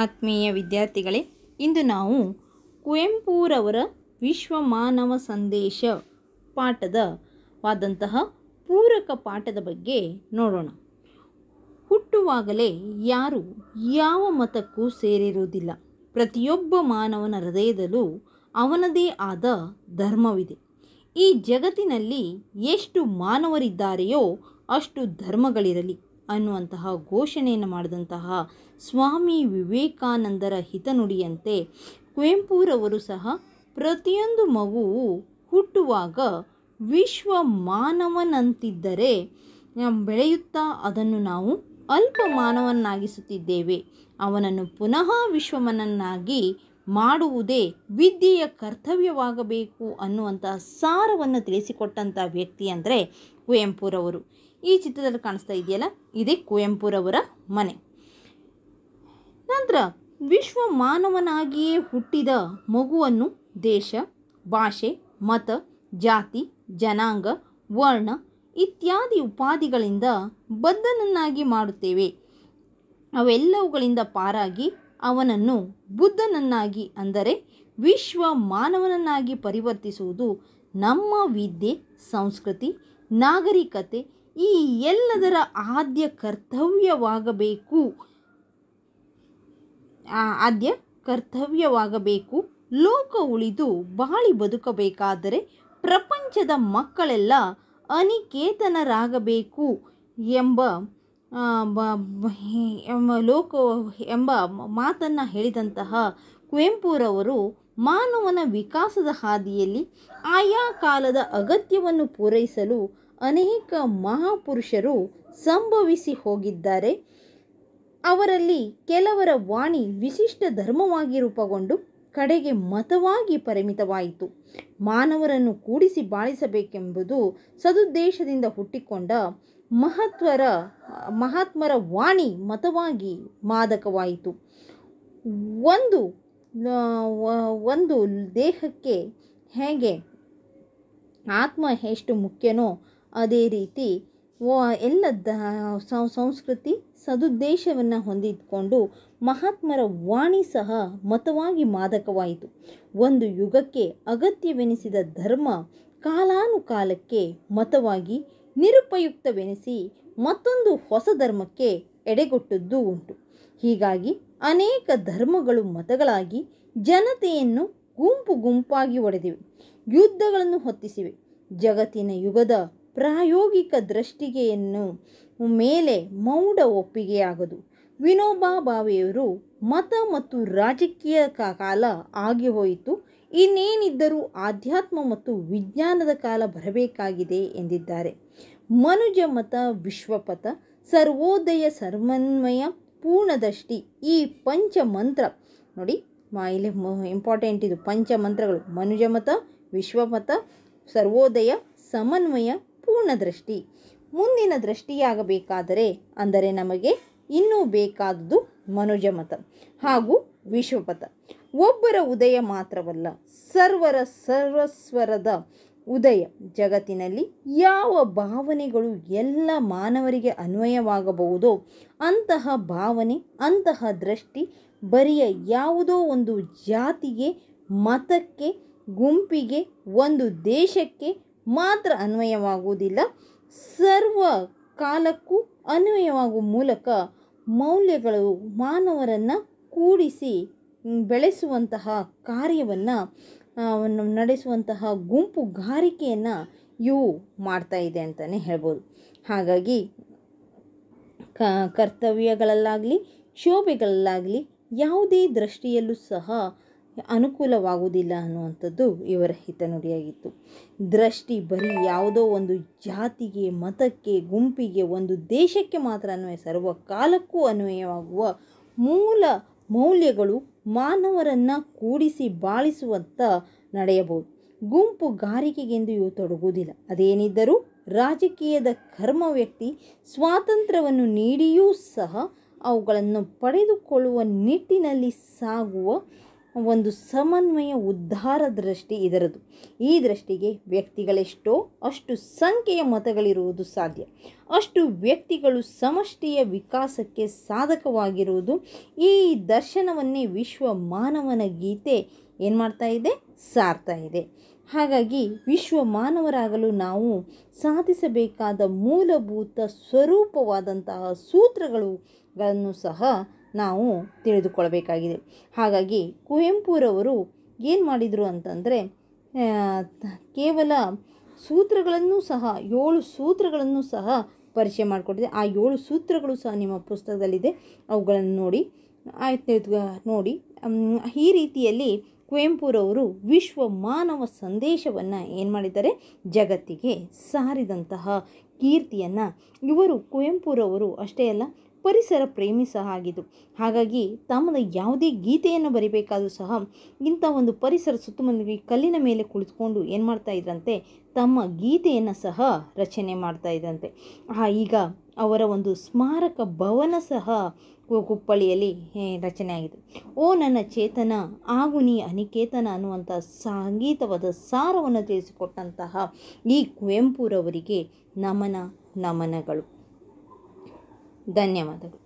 ಆತ್ಮೀಯ ವಿದ್ಯಾರ್ಥಿಗಳೇ ಇಂದು ನಾವು ಕುವೆಂಪುರವರ ವಿಶ್ವ ಮಾನವ ಸಂದೇಶ ಪಾಠದ ವಾದಂತಹ ಪೂರಕ ಪಾಠದ ಬಗ್ಗೆ ನೋಡೋಣ ಹುಟ್ಟುವಾಗಲೇ ಯಾರು ಯಾವ ಮತಕ್ಕೂ ಸೇರಿರುವುದಿಲ್ಲ ಪ್ರತಿಯೊಬ್ಬ ಮಾನವನ ಹೃದಯದಲ್ಲೂ ಅವನದೇ ಆದ ಧರ್ಮವಿದೆ ಈ ಜಗತ್ತಿನಲ್ಲಿ ಎಷ್ಟು ಮಾನವರಿದ್ದಾರೆಯೋ ಅಷ್ಟು ಧರ್ಮಗಳಿರಲಿ ಅನ್ನುವಂತಹ ಘೋಷಣೆಯನ್ನು ಮಾಡಿದಂತಹ ಸ್ವಾಮಿ ವಿವೇಕಾನಂದರ ಹಿತನುಡಿಯಂತೆ ಕುವೆಂಪುರವರು ಸಹ ಪ್ರತಿಯೊಂದು ಮಗುವು ಹುಟ್ಟುವಾಗ ವಿಶ್ವ ಮಾನವನಂತಿದ್ದರೆ ಬೆಳೆಯುತ್ತಾ ಅದನ್ನು ನಾವು ಅಲ್ಪ ಮಾನವನ್ನಾಗಿಸುತ್ತಿದ್ದೇವೆ ಅವನನ್ನು ಪುನಃ ವಿಶ್ವಮನನ್ನಾಗಿ ಮಾಡುವುದೇ ವಿದ್ಯೆಯ ಕರ್ತವ್ಯವಾಗಬೇಕು ಅನ್ನುವಂತಹ ಸಾರವನ್ನು ತಿಳಿಸಿಕೊಟ್ಟಂಥ ವ್ಯಕ್ತಿ ಅಂದರೆ ಕುವೆಂಪುರವರು ಈ ಚಿತ್ರದಲ್ಲಿ ಕಾಣಿಸ್ತಾ ಇದೆಯಲ್ಲ ಇದೇ ಕುವೆಂಪುರವರ ಮನೆ ನಂತರ ವಿಶ್ವ ಮಾನವನಾಗಿಯೇ ಹುಟ್ಟಿದ ಮಗುವನ್ನು ದೇಶ ಭಾಷೆ ಮತ ಜಾತಿ ಜನಾಂಗ ವರ್ಣ ಇತ್ಯಾದಿ ಉಪಾಧಿಗಳಿಂದ ಬದ್ಧನನ್ನಾಗಿ ಮಾಡುತ್ತೇವೆ ಅವೆಲ್ಲವುಗಳಿಂದ ಪಾರಾಗಿ ಅವನನ್ನು ಬುದ್ಧನನ್ನಾಗಿ ಅಂದರೆ ವಿಶ್ವ ಮಾನವನನ್ನಾಗಿ ಪರಿವರ್ತಿಸುವುದು ನಮ್ಮ ವಿದ್ಯೆ ಸಂಸ್ಕೃತಿ ನಾಗರಿಕತೆ ಈ ಎಲ್ಲದರ ಆದ್ಯ ಕರ್ತವ್ಯವಾಗಬೇಕು ಆದ್ಯ ಕರ್ತವ್ಯವಾಗಬೇಕು ಲೋಕ ಉಳಿದು ಬಾಳಿ ಬದುಕಬೇಕಾದರೆ ಪ್ರಪಂಚದ ಮಕ್ಕಳೆಲ್ಲ ಅನಿಕೇತನರಾಗಬೇಕು ಎಂಬ ಲೋಕ ಎಂಬ ಮಾತನ್ನು ಹೇಳಿದಂತಹ ಕುವೆಂಪುರವರು ಮಾನವನ ವಿಕಾಸದ ಹಾದಿಯಲ್ಲಿ ಆಯಾ ಕಾಲದ ಅಗತ್ಯವನ್ನು ಪೂರೈಸಲು ಅನೇಕ ಮಹಾಪುರುಷರು ಸಂಭವಿಸಿ ಹೋಗಿದ್ದಾರೆ ಅವರಲ್ಲಿ ಕೆಲವರ ವಾಣಿ ವಿಶಿಷ್ಟ ಧರ್ಮವಾಗಿ ರೂಪುಗೊಂಡು ಕಡೆಗೆ ಮತವಾಗಿ ಪರಿಮಿತವಾಯಿತು ಮಾನವರನ್ನು ಕೂಡಿಸಿ ಬಾಳಿಸಬೇಕೆಂಬುದು ಸದುದ್ದೇಶದಿಂದ ಹುಟ್ಟಿಕೊಂಡ ಮಹತ್ವರ ಮಹಾತ್ಮರ ವಾಣಿ ಮತವಾಗಿ ಮಾದಕವಾಯಿತು ಒಂದು ಒಂದು ದೇಹಕ್ಕೆ ಹೇಗೆ ಆತ್ಮ ಎಷ್ಟು ಮುಖ್ಯನೋ ಅದೇ ರೀತಿ ಎಲ್ಲ ಸಂಸ್ಕೃತಿ ಸದುದ್ದೇಶವನ್ನು ಹೊಂದಿದ್ಕೊಂಡು ಮಹಾತ್ಮರ ವಾಣಿ ಸಹ ಮತವಾಗಿ ಮಾದಕವಾಯಿತು ಒಂದು ಯುಗಕ್ಕೆ ಅಗತ್ಯವೆನಿಸಿದ ಧರ್ಮ ಕಾಲಾನುಕಾಲಕ್ಕೆ ಮತವಾಗಿ ನಿರುಪಯುಕ್ತವೆನಿಸಿ ಮತ್ತೊಂದು ಹೊಸ ಧರ್ಮಕ್ಕೆ ಎಡೆಗೊಟ್ಟದ್ದು ಉಂಟು ಹೀಗಾಗಿ ಅನೇಕ ಧರ್ಮಗಳು ಮತಗಳಾಗಿ ಜನತೆಯನ್ನು ಗುಂಪು ಗುಂಪಾಗಿ ಒಡೆದಿವೆ ಯುದ್ಧಗಳನ್ನು ಹೊತ್ತಿಸಿವೆ ಜಗತ್ತಿನ ಯುಗದ ಪ್ರಾಯೋಗಿಕ ದೃಷ್ಟಿಗೆಯನ್ನು ಮೇಲೆ ಮೌಢ ಒಪ್ಪಿಗೆಯಾಗದು ವಿನೋಬಾ ಭಾವೆಯವರು ಮತ ಮತ್ತು ರಾಜಕೀಯ ಕಾಲ ಆಗಿ ಹೋಯಿತು ಇನ್ನೇನಿದ್ದರೂ ಆಧ್ಯಾತ್ಮ ಮತ್ತು ವಿಜ್ಞಾನದ ಕಾಲ ಬರಬೇಕಾಗಿದೆ ಎಂದಿದ್ದಾರೆ ಮನುಜ ಮತ ವಿಶ್ವಪಥ ಸರ್ವೋದಯ ಸರ್ವನ್ವಯ ಪೂರ್ಣದಷ್ಟಿ ಈ ಪಂಚಮಂತ್ರ ನೋಡಿ ಮಾ ಇಲ್ಲಿ ಇಂಪಾರ್ಟೆಂಟ್ ಇದು ಪಂಚಮಂತ್ರಗಳು ಮನುಜಮತ ವಿಶ್ವಮತ ಸರ್ವೋದಯ ಸಮನ್ವಯ ಪರಿಪೂರ್ಣ ದೃಷ್ಟಿ ಮುಂದಿನ ದೃಷ್ಟಿಯಾಗಬೇಕಾದರೆ ಅಂದರೆ ನಮಗೆ ಇನ್ನೂ ಬೇಕಾದುದು ಮನುಜಮತ ಹಾಗೂ ವಿಶ್ವಪಥ ಒಬ್ಬರ ಉದಯ ಮಾತ್ರವಲ್ಲ ಸರ್ವರ ಸರ್ವಸ್ವರದ ಉದಯ ಜಗತ್ತಿನಲ್ಲಿ ಯಾವ ಭಾವನೆಗಳು ಎಲ್ಲ ಮಾನವರಿಗೆ ಅನ್ವಯವಾಗಬಹುದೋ ಅಂತಹ ಭಾವನೆ ಅಂತಹ ದೃಷ್ಟಿ ಬರಿಯ ಯಾವುದೋ ಒಂದು ಜಾತಿಗೆ ಮತಕ್ಕೆ ಗುಂಪಿಗೆ ಒಂದು ದೇಶಕ್ಕೆ ಮಾತ್ರ ಅನ್ವಯವಾಗುವುದಿಲ್ಲ ಸರ್ವ ಕಾಲಕ್ಕೂ ಅನ್ವಯವಾಗುವ ಮೂಲಕ ಮೌಲ್ಯಗಳು ಮಾನವರನ್ನು ಕೂಡಿಸಿ ಬೆಳೆಸುವಂತಹ ಕಾರ್ಯವನ್ನು ನಡೆಸುವಂತಹ ಗುಂಪುಗಾರಿಕೆಯನ್ನು ಇವು ಮಾಡ್ತಾ ಇದೆ ಅಂತಲೇ ಹೇಳ್ಬೋದು ಹಾಗಾಗಿ ಕ ಕರ್ತವ್ಯಗಳಲ್ಲಾಗಲಿ ಶೋಭೆಗಳಲ್ಲಾಗಲಿ ಯಾವುದೇ ದೃಷ್ಟಿಯಲ್ಲೂ ಸಹ ಅನುಕೂಲವಾಗುವುದಿಲ್ಲ ಅನ್ನುವಂಥದ್ದು ಇವರ ಹಿತನುಡಿಯಾಗಿತ್ತು ದೃಷ್ಟಿ ಬರೀ ಯಾವುದೋ ಒಂದು ಜಾತಿಗೆ ಮತಕ್ಕೆ ಗುಂಪಿಗೆ ಒಂದು ದೇಶಕ್ಕೆ ಮಾತ್ರ ಅನ್ವಯ ಸರ್ವ ಕಾಲಕ್ಕೂ ಅನ್ವಯವಾಗುವ ಮೂಲ ಮೌಲ್ಯಗಳು ಮಾನವರನ್ನು ಕೂಡಿಸಿ ಬಾಳಿಸುವಂತ ನಡೆಯಬಹುದು ಗುಂಪು ಗಾರಿಕೆಗೆಂದು ಇವು ತೊಡಗುವುದಿಲ್ಲ ಅದೇನಿದ್ದರೂ ರಾಜಕೀಯದ ಕರ್ಮ ವ್ಯಕ್ತಿ ಸ್ವಾತಂತ್ರ್ಯವನ್ನು ನೀಡಿಯೂ ಸಹ ಅವುಗಳನ್ನು ಪಡೆದುಕೊಳ್ಳುವ ನಿಟ್ಟಿನಲ್ಲಿ ಸಾಗುವ ಒಂದು ಸಮನ್ವಯ ಉದ್ಧಾರ ದೃಷ್ಟಿ ಇದರದು ಈ ದೃಷ್ಟಿಗೆ ವ್ಯಕ್ತಿಗಳೆಷ್ಟೋ ಅಷ್ಟು ಸಂಖ್ಯೆಯ ಮತಗಳಿರುವುದು ಸಾಧ್ಯ ಅಷ್ಟು ವ್ಯಕ್ತಿಗಳು ಸಮಷ್ಟಿಯ ವಿಕಾಸಕ್ಕೆ ಸಾಧಕವಾಗಿರುವುದು ಈ ದರ್ಶನವನ್ನೇ ವಿಶ್ವ ಮಾನವನ ಗೀತೆ ಏನು ಮಾಡ್ತಾ ಇದೆ ಸಾರ್ತಾ ಇದೆ ಹಾಗಾಗಿ ವಿಶ್ವ ಮಾನವರಾಗಲು ನಾವು ಸಾಧಿಸಬೇಕಾದ ಮೂಲಭೂತ ಸ್ವರೂಪವಾದಂತಹ ಸೂತ್ರಗಳುಗಳನ್ನು ಸಹ ನಾವು ತಿಳಿದುಕೊಳ್ಳಬೇಕಾಗಿದೆ ಹಾಗಾಗಿ ಕುವೆಂಪುರವರು ಏನು ಮಾಡಿದರು ಅಂತಂದರೆ ಕೇವಲ ಸೂತ್ರಗಳನ್ನು ಸಹ ಏಳು ಸೂತ್ರಗಳನ್ನು ಸಹ ಪರಿಚಯ ಮಾಡಿಕೊಟ್ಟಿದೆ ಆ ಏಳು ಸೂತ್ರಗಳು ಸಹ ನಿಮ್ಮ ಪುಸ್ತಕದಲ್ಲಿದೆ ಅವುಗಳನ್ನು ನೋಡಿ ಆಯ್ತು ನೋಡಿ ಈ ರೀತಿಯಲ್ಲಿ ಕುವೆಂಪುರವರು ವಿಶ್ವ ಮಾನವ ಸಂದೇಶವನ್ನು ಏನು ಮಾಡಿದ್ದಾರೆ ಜಗತ್ತಿಗೆ ಸಾರಿದಂತಹ ಕೀರ್ತಿಯನ್ನು ಇವರು ಕುವೆಂಪುರವರು ಅಷ್ಟೇ ಅಲ್ಲ ಪರಿಸರ ಪ್ರೇಮಿ ಸಹ ಆಗಿದ್ದು ಹಾಗಾಗಿ ತಮ್ಮದ ಯಾವುದೇ ಗೀತೆಯನ್ನು ಬರಿಬೇಕಾದರೂ ಸಹ ಇಂಥ ಒಂದು ಪರಿಸರ ಸುತ್ತಮುತ್ತ ಕಲ್ಲಿನ ಮೇಲೆ ಕುಳಿತುಕೊಂಡು ಏನು ಮಾಡ್ತಾ ಇದ್ರಂತೆ ತಮ್ಮ ಗೀತೆಯನ್ನು ಸಹ ರಚನೆ ಮಾಡ್ತಾ ಇದ್ದಂತೆ ಆ ಈಗ ಅವರ ಒಂದು ಸ್ಮಾರಕ ಭವನ ಸಹ ಕುಪ್ಪಳಿಯಲ್ಲಿ ರಚನೆ ಆಗಿದೆ ಓ ನನ್ನ ಚೇತನ ಆಗುನಿ ಅನಿಕೇತನ ಅನ್ನುವಂಥ ಸಂಗೀತವಾದ ಸಾರವನ್ನು ತಿಳಿಸಿಕೊಟ್ಟಂತಹ ಈ ಕುವೆಂಪುರವರಿಗೆ ನಮನ ನಮನಗಳು ధన్యవాదాలు